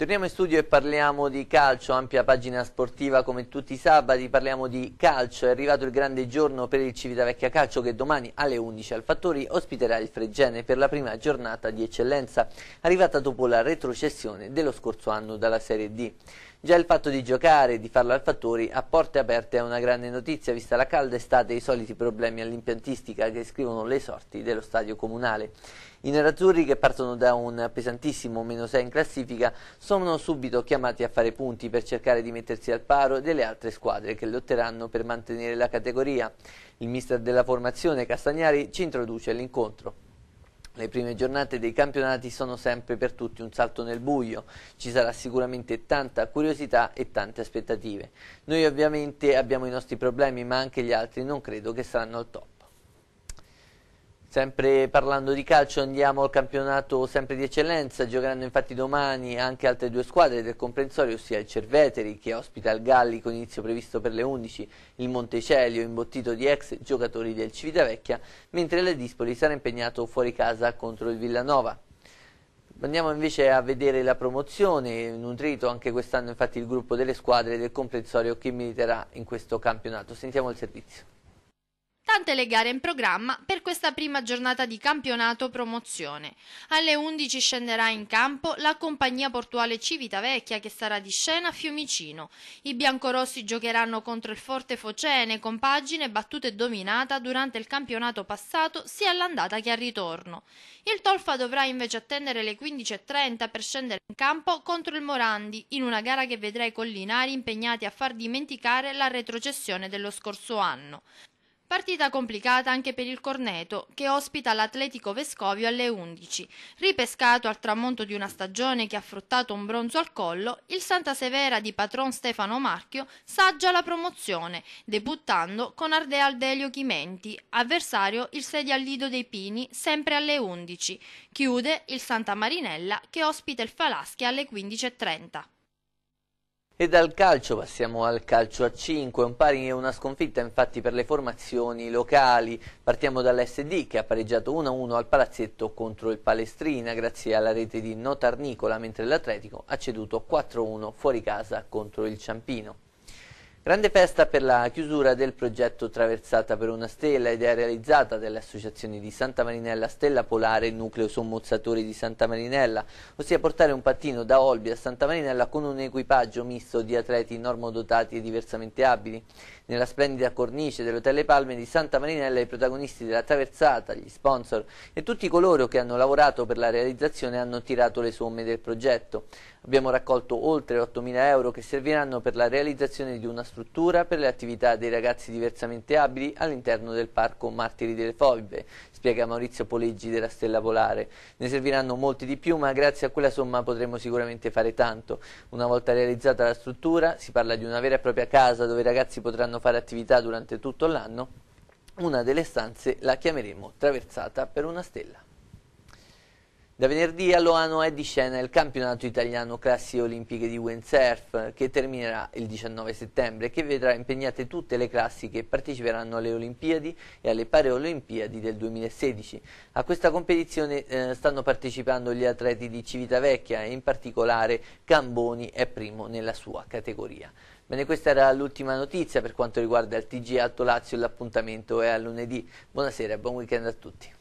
Torniamo in studio e parliamo di calcio, ampia pagina sportiva come tutti i sabati, parliamo di calcio, è arrivato il grande giorno per il Civitavecchia Calcio che domani alle 11 al Fattori ospiterà il Fregene per la prima giornata di eccellenza, arrivata dopo la retrocessione dello scorso anno dalla Serie D. Già il fatto di giocare e di farlo al Fattori a porte aperte è una grande notizia, vista la calda estate e i soliti problemi all'impiantistica che scrivono le sorti dello stadio comunale. I nerazzurri, che partono da un pesantissimo meno 6 in classifica, sono subito chiamati a fare punti per cercare di mettersi al paro delle altre squadre che lotteranno per mantenere la categoria. Il mister della formazione, Castagnari, ci introduce all'incontro. Le prime giornate dei campionati sono sempre per tutti un salto nel buio, ci sarà sicuramente tanta curiosità e tante aspettative. Noi ovviamente abbiamo i nostri problemi ma anche gli altri non credo che saranno al top. Sempre parlando di calcio andiamo al campionato sempre di eccellenza, giocheranno infatti domani anche altre due squadre del comprensorio, ossia il Cerveteri che ospita il Galli con inizio previsto per le 11, il Montecelio imbottito di ex giocatori del Civitavecchia, mentre la Dispoli sarà impegnato fuori casa contro il Villanova. Andiamo invece a vedere la promozione, nutrito anche quest'anno infatti il gruppo delle squadre del comprensorio che militerà in questo campionato. Sentiamo il servizio tante le gare in programma per questa prima giornata di campionato promozione. Alle 11 scenderà in campo la compagnia portuale Civitavecchia che sarà di scena a Fiumicino. I biancorossi giocheranno contro il Forte Focene con pagine battute e dominata durante il campionato passato sia all'andata che al ritorno. Il Tolfa dovrà invece attendere le 15.30 per scendere in campo contro il Morandi in una gara che vedrà i collinari impegnati a far dimenticare la retrocessione dello scorso anno. Partita complicata anche per il Corneto, che ospita l'Atletico Vescovio alle 11. Ripescato al tramonto di una stagione che ha fruttato un bronzo al collo, il Santa Severa di patron Stefano Marchio saggia la promozione, debuttando con Ardea Delio Chimenti, avversario il sedia al Lido dei Pini, sempre alle 11. Chiude il Santa Marinella, che ospita il Falaschi alle 15.30. E dal calcio passiamo al calcio a 5, un pari e una sconfitta infatti per le formazioni locali. Partiamo dall'SD che ha pareggiato 1-1 al Palazzetto contro il Palestrina grazie alla rete di Notarnicola, mentre l'Atletico ha ceduto 4-1 fuori casa contro il Ciampino. Grande festa per la chiusura del progetto Traversata per una stella, idea realizzata dalle associazioni di Santa Marinella Stella Polare e Nucleo Sommozzatori di Santa Marinella, ossia portare un pattino da Olbia a Santa Marinella con un equipaggio misto di atleti normodotati e diversamente abili. Nella splendida cornice dell'Hotel Le Palme di Santa Marinella i protagonisti della traversata, gli sponsor e tutti coloro che hanno lavorato per la realizzazione hanno tirato le somme del progetto. Abbiamo raccolto oltre 8.000 euro che serviranno per la realizzazione di una struttura per le attività dei ragazzi diversamente abili all'interno del parco Martiri delle Foibe, spiega Maurizio Poleggi della Stella Polare. Ne serviranno molti di più, ma grazie a quella somma potremo sicuramente fare tanto. Una volta realizzata la struttura, si parla di una vera e propria casa dove i ragazzi potranno fare attività durante tutto l'anno. Una delle stanze la chiameremo Traversata per una stella. Da venerdì a Loano è di scena il campionato italiano classi olimpiche di windsurf che terminerà il 19 settembre e che vedrà impegnate tutte le classi che parteciperanno alle Olimpiadi e alle Paralimpiadi del 2016. A questa competizione eh, stanno partecipando gli atleti di Civitavecchia e in particolare Camboni è primo nella sua categoria. Bene, questa era l'ultima notizia per quanto riguarda il TG Alto Lazio, l'appuntamento è a lunedì. Buonasera e buon weekend a tutti.